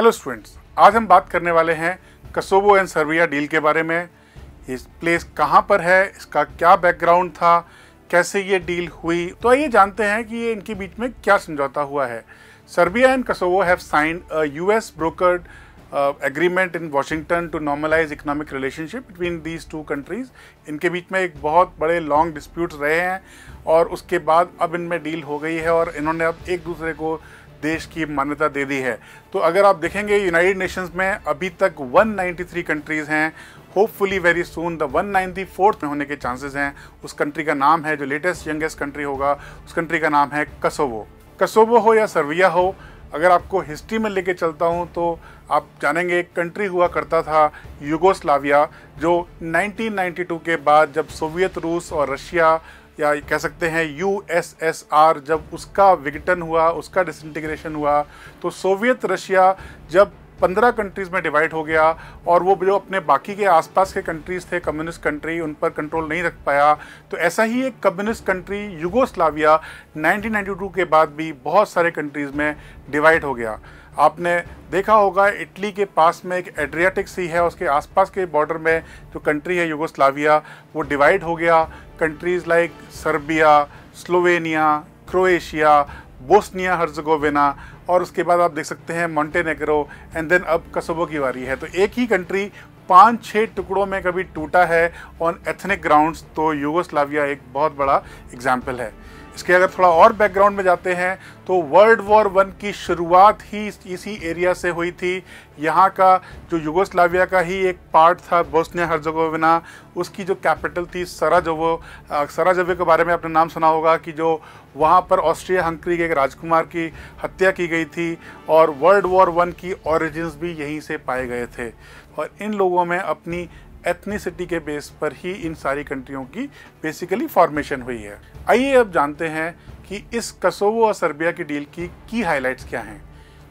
Hello students आज हम बात करने वाले हैं कसोबो एंड सर्बिया डील के बारे में इस प्लेस कहाँ पर है इसका क्या बैकग्राउंड था कैसे ये डील हुई तो आइए जानते हैं कि ये इनके बीच में क्या समझौता हुआ है Serbia and Kosovo have signed U S brokered agreement in Washington to normalise economic relationship between these two countries इनके बीच में एक बहुत बड़े लॉन्ग डिस्प्यूट रहे हैं और उसके बाद अब इनमें डील हो गई है और इन्होंने अब एक दूसरे को uh, देश की मान्यता दे दी है तो अगर आप देखेंगे यूनाइटेड नेशंस में अभी तक 193 कंट्रीज़ हैं hopefully very soon the one ninety fourth में होने के चांसेस हैं उस कंट्री का नाम है जो लेटेस्ट यंगेस्ट कंट्री होगा उस कंट्री का नाम है कसोवो कसोवो हो या सर्विया हो अगर आपको हिस्ट्री में लेके चलता हूँ तो आप जानेंगे एक कंट्री हुआ करता था यूगोस्लाविया जो 1992 के बाद जब सोवियत रूस और रशिया या कह सकते हैं यूएसएसआर जब उसका विघटन हुआ उसका डिसइंटीग्रेशन हुआ तो सोवियत रशिया जब पंद्रह कंट्रीज़ में डिवाइड हो गया और वो जो अपने बाकी के आसपास के कंट्रीज़ थे कम्युनिस्ट कंट्री उन पर कंट्रोल नहीं रख पाया तो ऐसा ही एक कम्युनिस्ट कंट्री युगोस्लाविया 1992 के बाद भी बहुत सारे कंट्रीज़ में डिवाइड हो गया आपने देखा होगा इटली के पास में एक एड्रियाटिक सी है उसके आसपास के बॉर्डर में जो कंट्री है युगोस्लाविया वो डिवाइड हो गया countries like Serbia Slovenia Croatia Bosnia Herzegovina और उसके बाद आप देख सकते हैं मॉन्टेनेग्रो एंड देन अब कसोबो की वारी है तो एक ही कंट्री पाँच छः टुकड़ों में कभी टूटा है ऑन एथनिक ग्राउंड्स तो यूगोस्लाविया एक बहुत बड़ा एग्जाम्पल है इसके अगर थोड़ा और बैकग्राउंड में जाते हैं तो वर्ल्ड वॉर वन की शुरुआत ही इसी एरिया से हुई थी यहाँ का जो युगोस्लाविया का ही एक पार्ट था बोस्निया हर्जोगोविना उसकी जो कैपिटल थी सरा सराजवे के बारे में आपने नाम सुना होगा कि जो वहाँ पर ऑस्ट्रिया हंकरी के एक राजकुमार की हत्या की गई थी और वर्ल्ड वॉर वन की ऑरिजिन भी यहीं से पाए गए थे और इन लोगों में अपनी एथनीसिटी के बेस पर ही इन सारी कंट्रियों की बेसिकली फॉर्मेशन हुई है आइए अब जानते हैं कि इस कसोवो और सर्बिया की डील की की हाइलाइट्स क्या हैं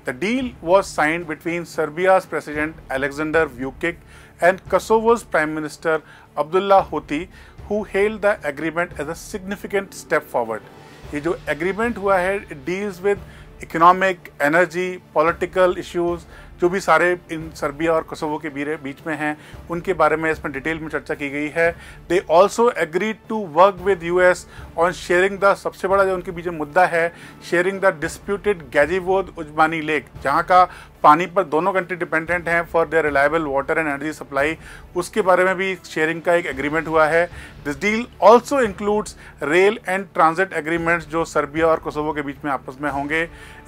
the deal was signed between Serbia's president Alexander Vucic and Kosovo's prime minister Abdullah Hoti who hail the agreement as a significant step forward ये जो एग्रीमेंट हुआ है deals with economic energy political issues जो भी सारे इन Serbia और कसोवो के बीच में हैं उनके बारे में इसमें डिटेल में चर्चा की गई है they also agree to work with U S on sharing the सबसे बड़ा जो उनके बीच में मुद्दा है sharing the disputed Gazivoda Ujmani lake जहाँ का पानी पर दोनों कंट्री डिपेंडेंट हैं for their reliable water and energy supply उसके बारे में भी शेयरिंग का एक एग्रीमेंट हुआ है this deal also includes rail and transit agreements जो सर्बिया और कोसोवो के बीच में आपस में होंगे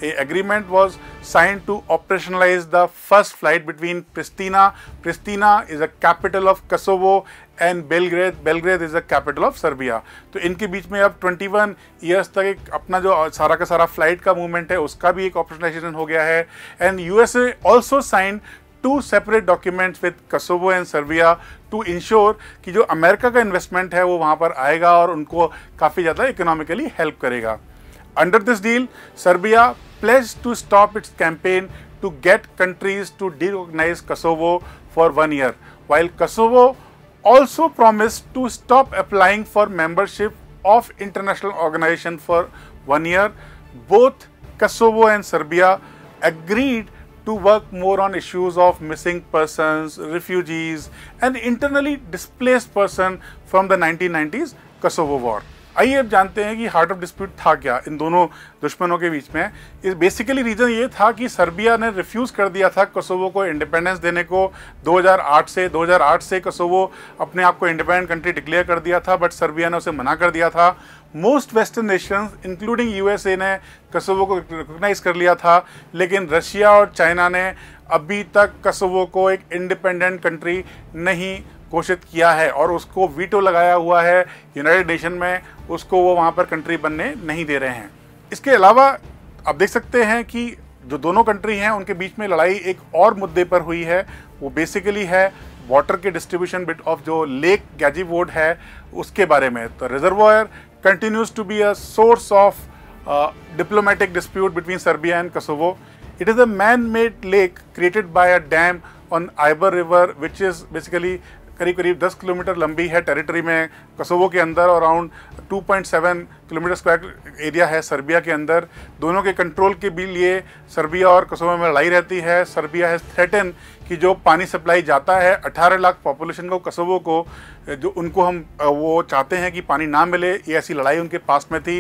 a agreement was sign to operationalise the first flight between Pristina Pristina is a capital of Kosovo and Belgrade Belgrade is the capital of Serbia तो इनके बीच में अब 21 वन ईयर्स तक एक अपना जो सारा का सारा फ्लाइट का मूवमेंट है उसका भी एक ऑप्शनलाइजेशन हो गया है and U S also also sign to separate documents with Kosovo and Serbia to ensure कि जो अमेरिका का इन्वेस्टमेंट है वो वहाँ पर आएगा और उनको काफ़ी ज़्यादा इकोनॉमिकली हेल्प करेगा under this deal Serbia pledged to stop its campaign to get countries to derecognise Kosovo for one year while Kosovo also promised to stop applying for membership of international organization for one year. Both Kosovo and Serbia agreed to work more on issues of missing persons, refugees and internally displaced persons from the 1990s Kosovo war. आइए अब जानते हैं कि heart of dispute था क्या इन दोनों दुश्मनों के बीच में इस बेसिकली रीज़न ये था कि सर्बिया ने रिफ्यूज़ कर दिया था कसोवो को इंडिपेंडेंस देने को 2008 से 2008 से कसोवो अपने आप को इंडिपेंडेंट कंट्री डिक्लेयर कर दिया था बट सर्बिया ने उसे मना कर दिया था most western nation including U ने कसोवो को रिकोगनाइज कर लिया था लेकिन रशिया और चाइना ने अभी तक कसोवो को एक इंडिपेंडेंट कंट्री नहीं घोषित किया है और उसको वीटो लगाया हुआ है यूनाइटेड नेशन में उसको वो वहाँ पर कंट्री बनने नहीं दे रहे हैं इसके अलावा आप देख सकते हैं कि जो दोनों कंट्री हैं उनके बीच में लड़ाई एक और मुद्दे पर हुई है वो बेसिकली है वाटर के डिस्ट्रीब्यूशन बिट ऑफ जो लेक गैजीवोड है उसके बारे में तो reservoir continues to be a source of diplomatic dispute between Serbia and Kosovo it is a man made lake created by a dam on Ibar river which is basically करीब करीब 10 kilometre लंबी है territory में कसोवो के अंदर और around 2.7 kilometre square area है Serbia के अंदर दोनों के कंट्रोल के भी लिए सर्बिया और कसोवो में लड़ाई रहती है सर्बिया है थ्रेटन कि जो पानी सप्लाई जाता है 18 लाख पॉपुलेशन को कसोवो को जो उनको हम वो चाहते हैं कि पानी ना मिले ये ऐसी लड़ाई उनके पास में थी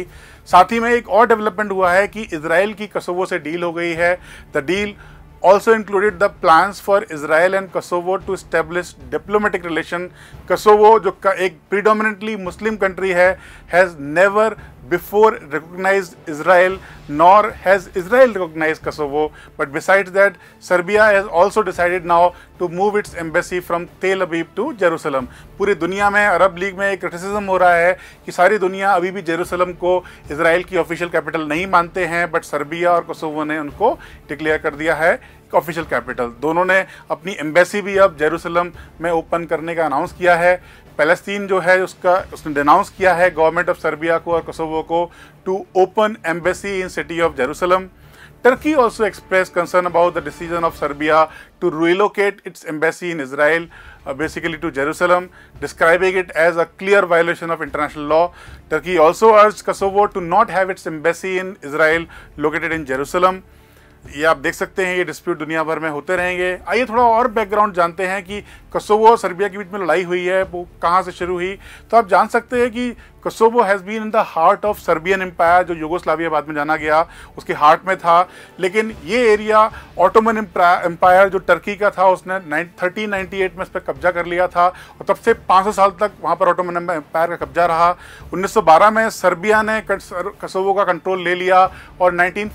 साथ ही में एक और डेवलपमेंट हुआ है कि इसराइल की कसोवो से डील हो गई है the deal also included the plans for Israel and Kosovo to establish diplomatic relation. Kosovo, is a predominantly Muslim country has never before recognized Israel, nor has Israel recognized Kosovo. But besides that, Serbia has also decided now to move its embassy from Tel Aviv to Jerusalem. पूरी दुनिया में अरब league में एक criticism हो रहा है कि सारी दुनिया अभी भी जेरूसलम को इसराइल की ऑफिशियल कैपिटल नहीं मानते हैं बट सर्बिया और कोसोवो ने उनको डिक्लेयर कर दिया है ऑफिशियल कैपिटल दोनों ने अपनी एम्बेसी भी अब जेरूसलम में ओपन करने का अनाउंस किया है फ़लस्तीन जो है उसका उसने डेनाउंस किया है गवर्नमेंट ऑफ सर्बिया को और कसोवो को to open embassy in city of Jerusalem Turkey also express concern about the decision of Serbia to relocate its embassy in Israel basically to Jerusalem describing it as a clear violation of international law Turkey also urge Kosovo to not have its embassy in Israel located in Jerusalem ये आप देख सकते हैं ये dispute दुनिया भर में होते रहेंगे आइए थोड़ा और बैकग्राउंड जानते हैं कि कसोबो और सर्बिया के बीच में लड़ाई हुई है वो कहाँ से शुरू हुई तो आप जान सकते हैं कि Kosovo has been in the heart of Serbian empire जो योगोस्लाविया बाद में जाना गया उसके हार्ट में था लेकिन ये एरिया ऑटोमन एम्पायर जो टर्की का था उसने थर्टीन में इस पर कब्जा कर लिया था और तब से पाँच साल तक वहाँ पर ऑटोमन एम्पायर का कब्जा रहा उन्नीस में सर्बिया ने कसोबो का कंट्रोल ले लिया और नाइनटीन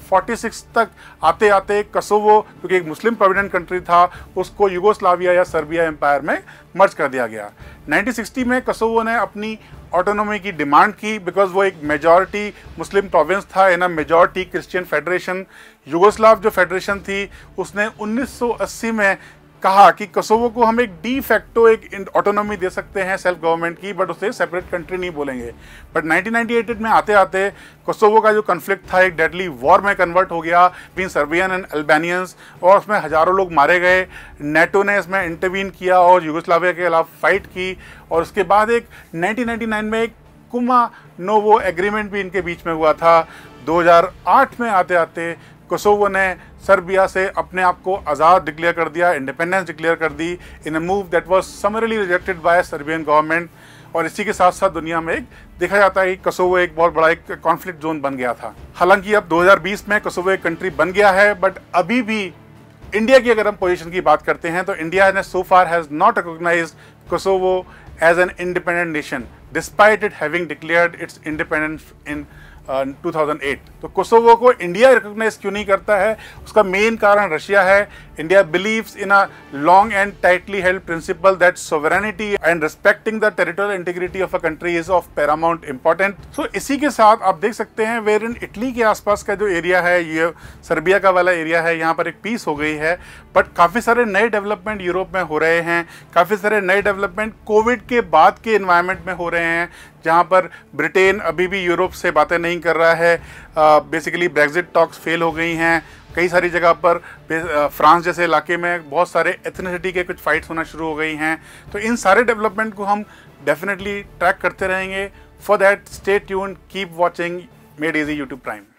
तक आप आते आते कसोवो क्योंकि एक मुस्लिम प्रोविडेंट कंट्री था उसको युगोस्लाविया या सर्बिया एम्पायर में मर्ज कर दिया गया 1960 में कसोवो ने अपनी ऑटोनोमी की डिमांड की बिकॉज वो एक मेजॉरिटी मुस्लिम प्रोविंस था in a majority Christian federation Yugoslav जो फेडरेशन थी उसने 1980 में कहा कि कसोवो को हम एक डी फैक्टो एक ऑटोनॉमी दे सकते हैं सेल्फ गवर्नमेंट की बट उसे सेपरेट कंट्री नहीं बोलेंगे बट 1998 में आते आते कसोवो का जो कन्फ्लिक्ट था एक डेडली वॉर में कन्वर्ट हो गया बीन सर्बियन एंड अल्बानियंस और उसमें हज़ारों लोग मारे गए नेटो ने इसमें इंटरवीन किया और यूगोस्लाविया के खिलाफ फाइट की और उसके बाद एक नाइनटीन में एक कुमा नोवो एग्रीमेंट भी इनके बीच में हुआ था 2008 में आते आते कोसोवो ने सर्बिया से अपने आप को आज़ाद डिक्लेयर कर दिया इंडिपेंडेंस डिक्लेयर कर दी in a move that was summarily rejected by Serbian government और इसी के साथ साथ दुनिया में एक देखा जाता है कि कोसोवो एक बहुत बड़ा एक कॉन्फ्लिक्ट जोन बन गया था हालांकि अब 2020 में कोसोवो एक कंट्री बन गया है बट अभी भी इंडिया की अगर हम पोजिशन की बात करते हैं तो इंडिया ने so far has not recognise Kosovo as an independent nation despite it having declared its independence in 2008 तो कोसोवो को इंडिया रिकॉग्नाइज क्यों नहीं करता है उसका मेन कारण रशिया है India believes in a long and tightly held principle that sovereignty and respecting the territorial integrity of a country is of paramount importance. So इसी के साथ आप देख सकते हैं वेर इन इटली के आसपास का जो एरिया है ये सर्बिया का वाला एरिया है यहाँ पर एक पीस हो गई है बट काफ़ी सारे नए डेवलपमेंट यूरोप में हो रहे हैं काफ़ी सारे नए डेवलपमेंट कोविड के बाद के इन्वायरमेंट में हो रहे हैं जहाँ पर ब्रिटेन अभी भी यूरोप से बातें नहीं कर रहा है बेसिकली ब्रेग्जिट टॉक्स फेल हो गई हैं कई सारी जगह पर फ्रांस जैसे इलाके में बहुत सारे एथनिसिटी के कुछ फाइट्स होना शुरू हो गई हैं तो इन सारे डेवलपमेंट को हम डेफिनेटली ट्रैक करते रहेंगे for that stay tune keep watching made easy YouTube prime